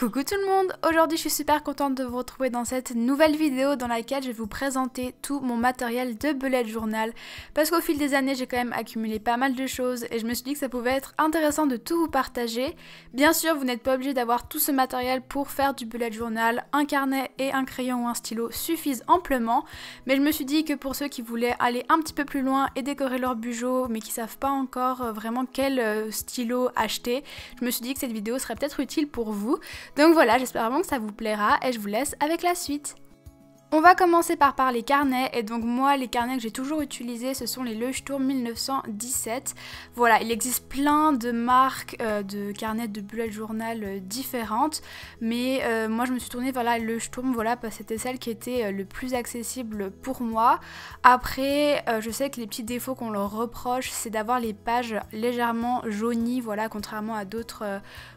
Coucou tout le monde, aujourd'hui je suis super contente de vous retrouver dans cette nouvelle vidéo dans laquelle je vais vous présenter tout mon matériel de bullet journal parce qu'au fil des années j'ai quand même accumulé pas mal de choses et je me suis dit que ça pouvait être intéressant de tout vous partager. Bien sûr vous n'êtes pas obligé d'avoir tout ce matériel pour faire du bullet journal, un carnet et un crayon ou un stylo suffisent amplement mais je me suis dit que pour ceux qui voulaient aller un petit peu plus loin et décorer leur bugeot mais qui savent pas encore euh, vraiment quel euh, stylo acheter, je me suis dit que cette vidéo serait peut-être utile pour vous. Donc voilà, j'espère vraiment que ça vous plaira et je vous laisse avec la suite. On va commencer par parler carnets et donc moi les carnets que j'ai toujours utilisés ce sont les Le Tour 1917. Voilà, il existe plein de marques euh, de carnets de bullet journal euh, différentes mais euh, moi je me suis tournée vers la Le voilà parce que c'était celle qui était le plus accessible pour moi. Après je sais que les petits défauts qu'on leur reproche c'est d'avoir les pages légèrement jaunies voilà contrairement à d'autres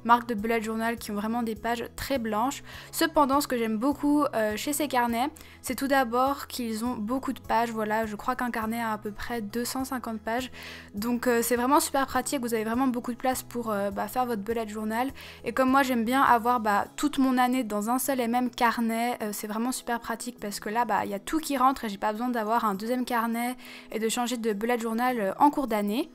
marques de bullet journal qui ont vraiment des pages très blanches. Cependant ce que j'aime beaucoup chez ces carnets c'est tout d'abord qu'ils ont beaucoup de pages. Voilà, je crois qu'un carnet a à peu près 250 pages. Donc euh, c'est vraiment super pratique, vous avez vraiment beaucoup de place pour euh, bah, faire votre bullet journal. Et comme moi j'aime bien avoir bah, toute mon année dans un seul et même carnet, euh, c'est vraiment super pratique parce que là bah, il y a tout qui rentre et j'ai pas besoin d'avoir un deuxième carnet et de changer de bullet journal en cours d'année.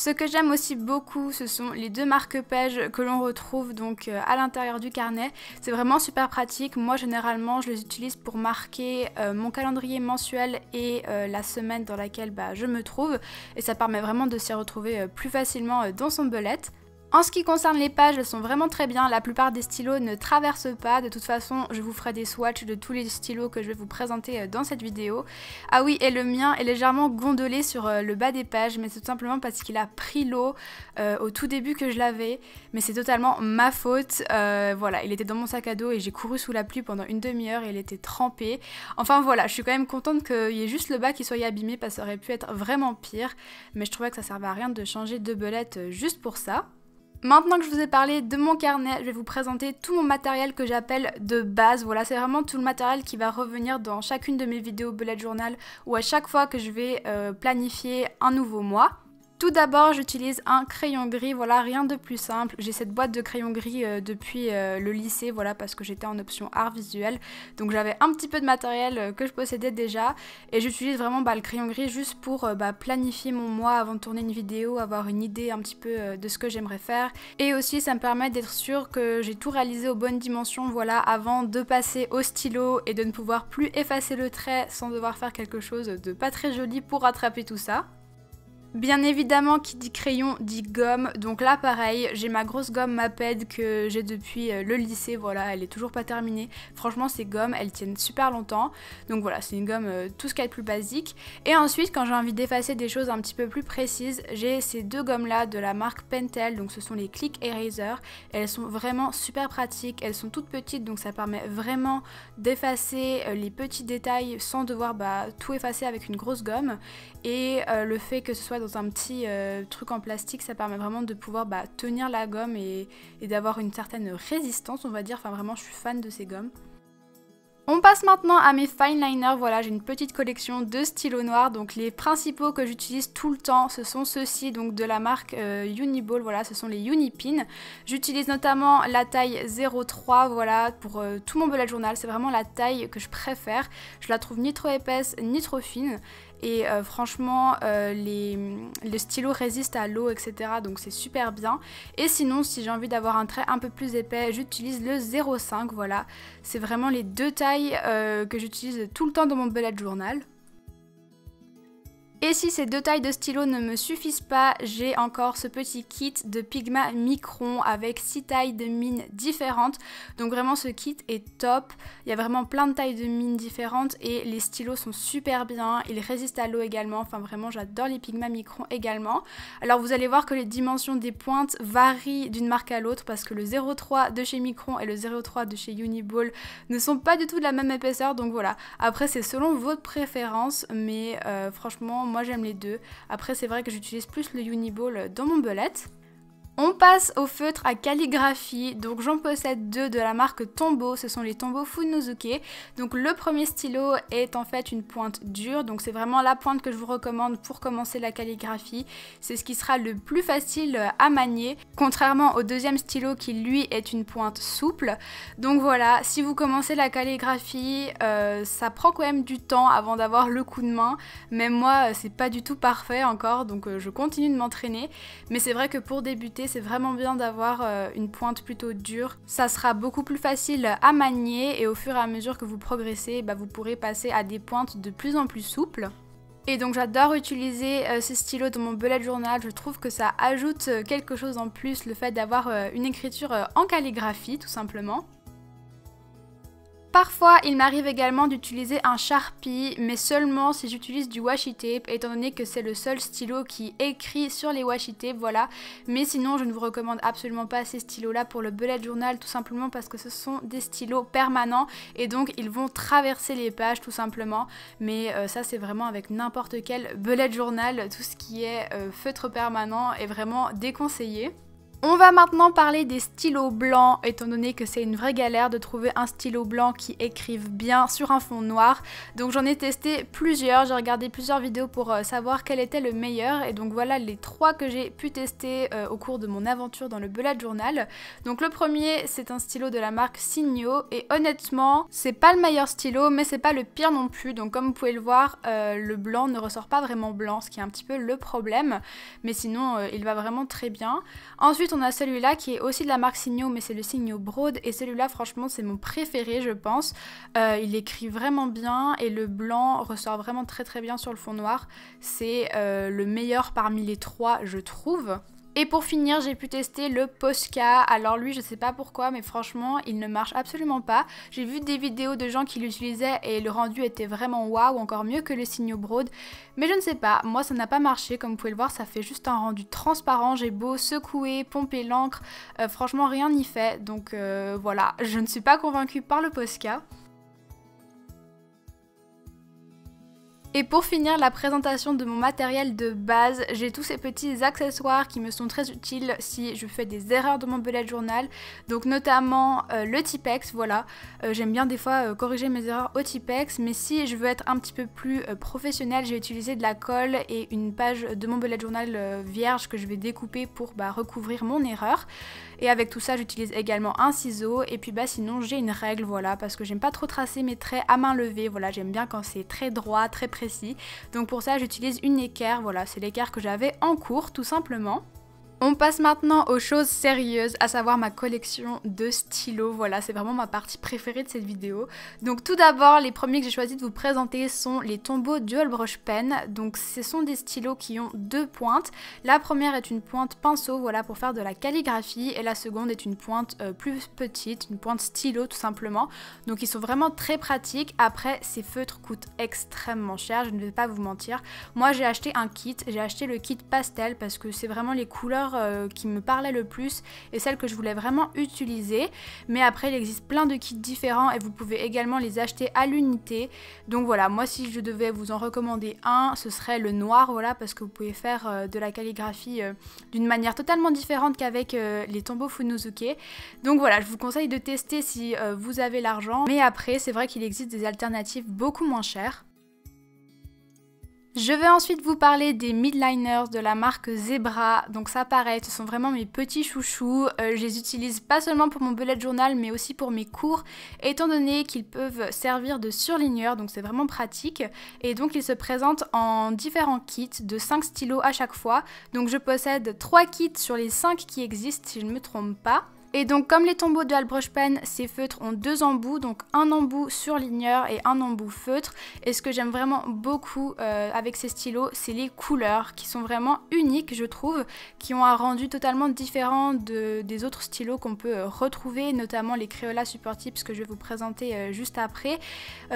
Ce que j'aime aussi beaucoup, ce sont les deux marque-pages que l'on retrouve donc euh, à l'intérieur du carnet. C'est vraiment super pratique. Moi, généralement, je les utilise pour marquer euh, mon calendrier mensuel et euh, la semaine dans laquelle bah, je me trouve. Et ça permet vraiment de s'y retrouver plus facilement dans son belette. En ce qui concerne les pages, elles sont vraiment très bien, la plupart des stylos ne traversent pas, de toute façon je vous ferai des swatches de tous les stylos que je vais vous présenter euh, dans cette vidéo. Ah oui, et le mien est légèrement gondolé sur euh, le bas des pages, mais c'est tout simplement parce qu'il a pris l'eau euh, au tout début que je l'avais, mais c'est totalement ma faute, voilà, il était dans mon sac à dos et j'ai couru sous la pluie pendant une demi-heure et il était trempé. Enfin voilà, je suis quand même contente qu'il y ait juste le bas qui soit abîmé parce que ça aurait pu être vraiment pire, mais je trouvais que ça servait à rien de changer de belette juste pour ça. Maintenant que je vous ai parlé de mon carnet, je vais vous présenter tout mon matériel que j'appelle de base. Voilà, c'est vraiment tout le matériel qui va revenir dans chacune de mes vidéos bullet journal ou à chaque fois que je vais euh, planifier un nouveau mois. Tout d'abord, j'utilise un crayon gris, voilà, rien de plus simple. J'ai cette boîte de crayon gris euh, depuis euh, le lycée, voilà, parce que j'étais en option art visuel. Donc j'avais un petit peu de matériel euh, que je possédais déjà. Et j'utilise vraiment bah, le crayon gris juste pour bah, planifier mon mois avant de tourner une vidéo, avoir une idée un petit peu de ce que j'aimerais faire. Et aussi, ça me permet d'être sûr que j'ai tout réalisé aux bonnes dimensions, voilà, avant de passer au stylo et de ne pouvoir plus effacer le trait sans devoir faire quelque chose de pas très joli pour rattraper tout ça. Bien évidemment, qui dit crayon dit gomme. Donc là, pareil, j'ai ma grosse gomme Maped que j'ai depuis euh, le lycée. Voilà, elle est toujours pas terminée. Franchement, ces gommes, elles tiennent super longtemps. Donc voilà, c'est une gomme euh, tout ce qu'il y a de plus basique. Et ensuite, quand j'ai envie d'effacer des choses un petit peu plus précises, j'ai ces deux gommes-là de la marque Pentel. Donc ce sont les Click Eraser. Elles sont vraiment super pratiques. Elles sont toutes petites, donc ça permet vraiment d'effacer euh, les petits détails sans devoir bah, tout effacer avec une grosse gomme. Et le fait que ce soit dans un petit euh, truc en plastique, ça permet vraiment de pouvoir bah, tenir la gomme et, d'avoir une certaine résistance, on va dire. Enfin, vraiment, je suis fan de ces gommes. On passe maintenant à mes fine liners. Voilà, j'ai une petite collection de stylos noirs. Donc les principaux que j'utilise tout le temps, ce sont ceux-ci, donc de la marque euh, Uniball. Voilà, ce sont les Unipin. J'utilise notamment la taille 03, voilà, pour euh, tout mon bullet journal. C'est vraiment la taille que je préfère. Je la trouve ni trop épaisse ni trop fine. Et euh, franchement, euh, les, stylos résistent à l'eau, etc. Donc c'est super bien. Et sinon, si j'ai envie d'avoir un trait un peu plus épais, j'utilise le 05, voilà. C'est vraiment les deux tailles euh, que j'utilise tout le temps dans mon bullet journal si ces deux tailles de stylo ne me suffisent pas, j'ai encore ce petit kit de Pigma Micron avec six tailles de mines différentes. Donc vraiment ce kit est top, il y a vraiment plein de tailles de mines différentes et les stylos sont super bien, ils résistent à l'eau également, enfin vraiment j'adore les Pigma Micron également. Alors vous allez voir que les dimensions des pointes varient d'une marque à l'autre parce que le 0,3 de chez Micron et le 0,3 de chez Uniball ne sont pas du tout de la même épaisseur, donc voilà. Après c'est selon votre préférence, mais euh, franchement moi j'aime les deux. Après, c'est vrai que j'utilise plus le Uniball dans mon belette. On passe au feutre à calligraphie. Donc j'en possède deux de la marque Tombow. Ce sont les Tombow Funosuke. Donc le premier stylo est en fait une pointe dure. Donc c'est vraiment la pointe que je vous recommande pour commencer la calligraphie. C'est ce qui sera le plus facile à manier. Contrairement au deuxième stylo qui lui est une pointe souple. Donc voilà, si vous commencez la calligraphie, euh, ça prend quand même du temps avant d'avoir le coup de main. Même moi, euh, c'est pas du tout parfait encore. Donc euh, je continue de m'entraîner. Mais c'est vrai que pour débuter, c'est vraiment bien d'avoir euh, une pointe plutôt dure. Ça sera beaucoup plus facile à manier et au fur et à mesure que vous progressez, bah, vous pourrez passer à des pointes de plus en plus souples. Et donc j'adore utiliser euh, ce stylo dans mon bullet journal, je trouve que ça ajoute euh, quelque chose en plus, le fait d'avoir une écriture en calligraphie tout simplement. Parfois, il m'arrive également d'utiliser un Sharpie, mais seulement si j'utilise du washi tape, étant donné que c'est le seul stylo qui écrit sur les washi tape, voilà. Mais sinon, je ne vous recommande absolument pas ces stylos-là pour le bullet journal, tout simplement parce que ce sont des stylos permanents, et donc ils vont traverser les pages, tout simplement. Mais euh, ça, c'est vraiment avec n'importe quel bullet journal, tout ce qui est euh, feutre permanent est vraiment déconseillé. On va maintenant parler des stylos blancs, étant donné que c'est une vraie galère de trouver un stylo blanc qui écrive bien sur un fond noir. Donc j'en ai testé plusieurs, j'ai regardé plusieurs vidéos pour euh, savoir quel était le meilleur. Et donc voilà les trois que j'ai pu tester euh, au cours de mon aventure dans le Bullet Journal. Donc le premier, c'est un stylo de la marque Signo. Et honnêtement, c'est pas le meilleur stylo, mais c'est pas le pire non plus. Donc comme vous pouvez le voir, euh, le blanc ne ressort pas vraiment blanc, ce qui est un petit peu le problème. Mais sinon, il va vraiment très bien. Ensuite, on a celui-là qui est aussi de la marque Signo, mais c'est le Signo Broad. Et celui-là, franchement, c'est mon préféré, je pense. Euh, il écrit vraiment bien et le blanc ressort vraiment très très bien sur le fond noir. C'est euh, le meilleur parmi les trois, je trouve. Et pour finir, j'ai pu tester le Posca. Alors lui, je sais pas pourquoi, mais franchement, il ne marche absolument pas. J'ai vu des vidéos de gens qui l'utilisaient et le rendu était vraiment waouh, encore mieux que le Signaux Broad. Mais je ne sais pas, moi ça n'a pas marché. Comme vous pouvez le voir, ça fait juste un rendu transparent. J'ai beau secouer, pomper l'encre, euh, franchement rien n'y fait. Donc euh, voilà, je ne suis pas convaincue par le Posca. Et pour finir la présentation de mon matériel de base, j'ai tous ces petits accessoires qui me sont très utiles si je fais des erreurs dans mon bullet journal. Donc notamment euh, le Tipex, voilà. Euh, j'aime bien des fois euh, corriger mes erreurs au Tipex, mais si je veux être un petit peu plus professionnelle, j'ai utilisé de la colle et une page de mon bullet journal vierge que je vais découper pour bah, recouvrir mon erreur. Et avec tout ça, j'utilise également un ciseau. Et puis bah sinon, j'ai une règle, voilà, parce que j'aime pas trop tracer mes traits à main levée. Voilà, j'aime bien quand c'est très droit, très précis. Donc pour ça, j'utilise une équerre. Voilà, c'est l'équerre que j'avais en cours, tout simplement. On passe maintenant aux choses sérieuses, à savoir ma collection de stylos. Voilà, c'est vraiment ma partie préférée de cette vidéo. Donc tout d'abord, les premiers que j'ai choisi de vous présenter sont les tombeaux Dual Brush Pen. Donc ce sont des stylos qui ont deux pointes. La première est une pointe pinceau, voilà, pour faire de la calligraphie. Et la seconde est une pointe euh, plus petite, une pointe stylo tout simplement. Donc ils sont vraiment très pratiques. Après, ces feutres coûtent extrêmement cher, je ne vais pas vous mentir. Moi j'ai acheté un kit, j'ai acheté le kit pastel parce que c'est vraiment les couleurs euh, qui me parlait le plus et celle que je voulais vraiment utiliser. Mais après, il existe plein de kits différents et vous pouvez également les acheter à l'unité. Donc voilà, moi si je devais vous en recommander un, ce serait le noir, voilà, parce que vous pouvez faire euh, de la calligraphie euh, d'une manière totalement différente qu'avec les tombeaux Funosuke. Donc voilà, je vous conseille de tester si vous avez l'argent. Mais après, c'est vrai qu'il existe des alternatives beaucoup moins chères. Je vais ensuite vous parler des midliners de la marque Zebra. Donc ça paraît, ce sont vraiment mes petits chouchous. Euh, je les utilise pas seulement pour mon bullet journal mais aussi pour mes cours étant donné qu'ils peuvent servir de surligneur donc c'est vraiment pratique. Et donc ils se présentent en différents kits de 5 stylos à chaque fois. Donc je possède 3 kits sur les 5 qui existent si je ne me trompe pas. Et donc comme les tombeaux de Pen, ces feutres ont deux embouts, donc un embout surligneur et un embout feutre. Et ce que j'aime vraiment beaucoup euh, avec ces stylos, c'est les couleurs qui sont vraiment uniques je trouve, qui ont un rendu totalement différent des autres stylos qu'on peut euh, retrouver, notamment les Crayola Super Tips que je vais vous présenter euh, juste après.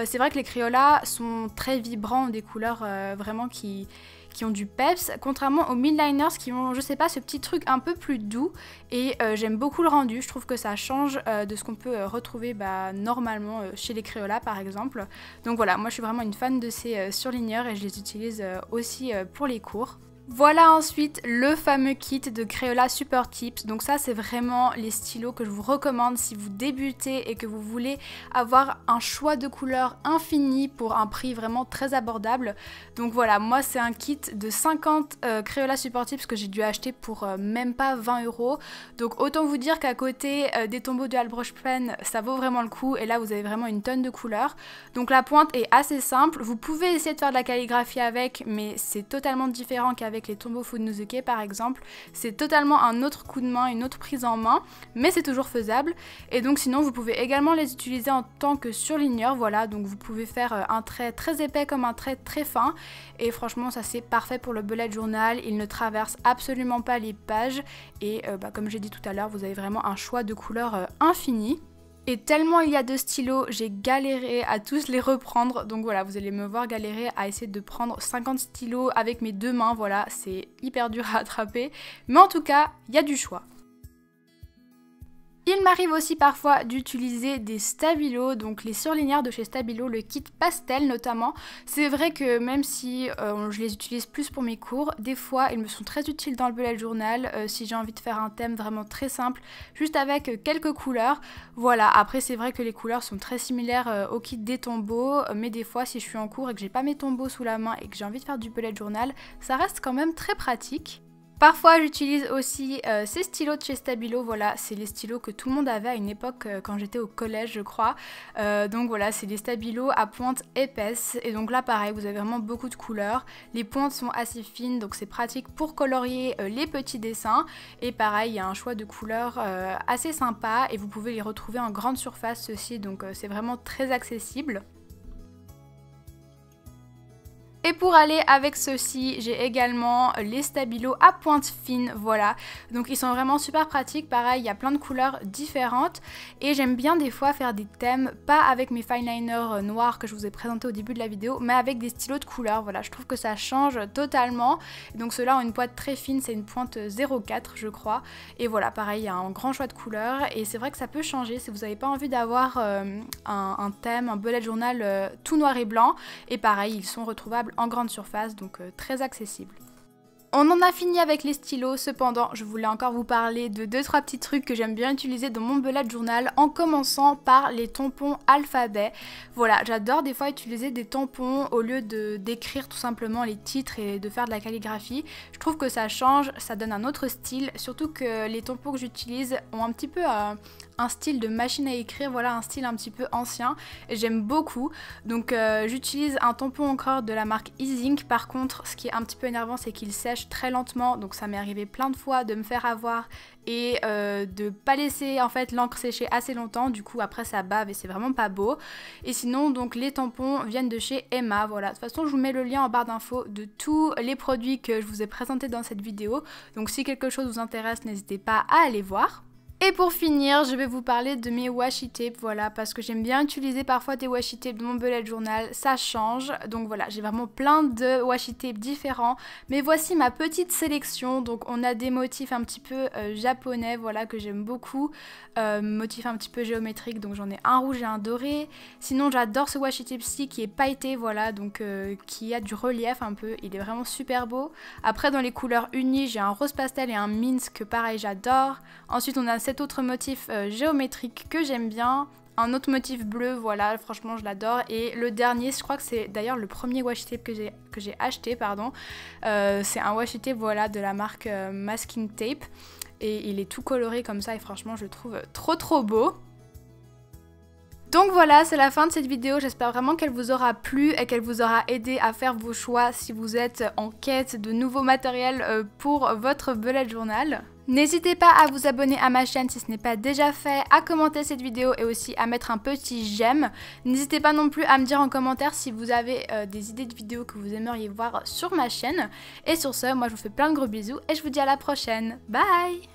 c'est vrai que les Crayola sont très vibrants, des couleurs vraiment qui qui ont du peps, contrairement aux midliners qui ont, je sais pas, ce petit truc un peu plus doux. Et euh, j'aime beaucoup le rendu, je trouve que ça change euh, de ce qu'on peut euh, retrouver bah, normalement chez les créolas par exemple. Donc voilà, moi je suis vraiment une fan de ces surligneurs et je les utilise aussi pour les cours. Voilà ensuite le fameux kit de Crayola Super Tips. Donc ça c'est vraiment les stylos que je vous recommande si vous débutez et que vous voulez avoir un choix de couleurs infini pour un prix vraiment très abordable. Donc voilà, moi c'est un kit de 50 euh, Crayola Super Tips que j'ai dû acheter pour euh, même pas 20 euros. Donc autant vous dire qu'à côté euh, des tombeaux du Halbrush Pen, ça vaut vraiment le coup et là vous avez vraiment une tonne de couleurs. Donc la pointe est assez simple, vous pouvez essayer de faire de la calligraphie avec mais c'est totalement différent qu'avec avec les tombeaux Funosuke par exemple, c'est totalement un autre coup de main, une autre prise en main, mais c'est toujours faisable. Et donc sinon vous pouvez également les utiliser en tant que surligneur, voilà, donc vous pouvez faire euh, un trait très épais comme un trait très fin. Et franchement ça c'est parfait pour le bullet journal, il ne traverse absolument pas les pages. Et euh, bah, comme j'ai dit tout à l'heure, vous avez vraiment un choix de couleurs euh, infini. Et tellement il y a de stylos, j'ai galéré à tous les reprendre. Donc voilà, vous allez me voir galérer à essayer de prendre 50 stylos avec mes deux mains. Voilà, c'est hyper dur à attraper. Mais en tout cas, il y a du choix. Il m'arrive aussi parfois d'utiliser des Stabilo, donc les surlignards de chez Stabilo, le kit pastel notamment. C'est vrai que même si euh, je les utilise plus pour mes cours, des fois ils me sont très utiles dans le bullet journal euh, si j'ai envie de faire un thème vraiment très simple, juste avec quelques couleurs. Voilà, après c'est vrai que les couleurs sont très similaires euh, au kit des tombeaux, mais des fois si je suis en cours et que j'ai pas mes tombeaux sous la main et que j'ai envie de faire du bullet journal, ça reste quand même très pratique. Parfois j'utilise aussi euh, ces stylos de chez Stabilo, voilà, c'est les stylos que tout le monde avait à une époque euh, quand j'étais au collège je crois. Euh, donc voilà, c'est les Stabilo à pointe épaisse et donc là pareil, vous avez vraiment beaucoup de couleurs. Les pointes sont assez fines donc c'est pratique pour colorier les petits dessins et pareil, il y a un choix de couleurs assez sympa et vous pouvez les retrouver en grande surface ceci donc c'est vraiment très accessible. Et pour aller avec ceci, j'ai également les stabilos à pointe fine, voilà. Donc ils sont vraiment super pratiques, pareil, il y a plein de couleurs différentes. Et j'aime bien des fois faire des thèmes, pas avec mes fineliners euh, noirs que je vous ai présentés au début de la vidéo, mais avec des stylos de couleurs, voilà. Je trouve que ça change totalement. Donc ceux-là ont une pointe très fine, c'est une pointe 0,4 euh, je crois. Et voilà, pareil, il y a un grand choix de couleurs. Et c'est vrai que ça peut changer si vous n'avez pas envie d'avoir euh, un, thème, un bullet journal tout noir et blanc. Et pareil, ils sont retrouvables en grande surface, donc euh, très accessible. On en a fini avec les stylos, cependant je voulais encore vous parler de deux trois petits trucs que j'aime bien utiliser dans mon bullet journal en commençant par les tampons alphabet. Voilà, j'adore des fois utiliser des tampons au lieu de d'écrire tout simplement les titres et de faire de la calligraphie. Je trouve que ça change, ça donne un autre style, surtout que les tampons que j'utilise ont un petit peu un, un style de machine à écrire, voilà un style un petit peu ancien. J'aime beaucoup. Donc euh, j'utilise un tampon encore de la marque Easing. Par contre, ce qui est un petit peu énervant, c'est qu'il sèche très lentement. Donc ça m'est arrivé plein de fois de me faire avoir et euh, de pas laisser en fait l'encre sécher assez longtemps. Du coup après ça bave et c'est vraiment pas beau. Et sinon donc les tampons viennent de chez Emma. Voilà. De toute façon je vous mets le lien en barre d'infos de tous les produits que je vous ai présentés dans cette vidéo. Donc si quelque chose vous intéresse n'hésitez pas à aller voir. Et pour finir, je vais vous parler de mes washi tape, voilà, parce que j'aime bien utiliser parfois des washi tape de mon bullet journal, ça change. Donc voilà, j'ai vraiment plein de washi tape différents. Mais voici ma petite sélection, donc on a des motifs un petit peu euh, japonais, voilà, que j'aime beaucoup. Euh, motifs un petit peu géométriques, donc j'en ai un rouge et un doré. Sinon, j'adore ce washi tape-ci qui est pailleté, voilà, donc euh, qui a du relief un peu, il est vraiment super beau. Après, dans les couleurs unies, j'ai un rose pastel et un mince que pareil, j'adore. Ensuite, on a cette cet autre motif euh, géométrique que j'aime bien. Un autre motif bleu, voilà, franchement je l'adore. Et le dernier, je crois que c'est d'ailleurs le premier washi tape que j'ai acheté, pardon. Euh, c'est un washi tape, voilà, de la marque euh, Masking Tape. Et il est tout coloré comme ça et franchement je le trouve trop trop beau. Donc voilà, c'est la fin de cette vidéo. J'espère vraiment qu'elle vous aura plu et qu'elle vous aura aidé à faire vos choix si vous êtes en quête de nouveaux matériels pour votre bullet journal. N'hésitez pas à vous abonner à ma chaîne si ce n'est pas déjà fait, à commenter cette vidéo et aussi à mettre un petit j'aime. N'hésitez pas non plus à me dire en commentaire si vous avez euh, des idées de vidéos que vous aimeriez voir sur ma chaîne. Et sur ce, moi je vous fais plein de gros bisous et je vous dis à la prochaine. Bye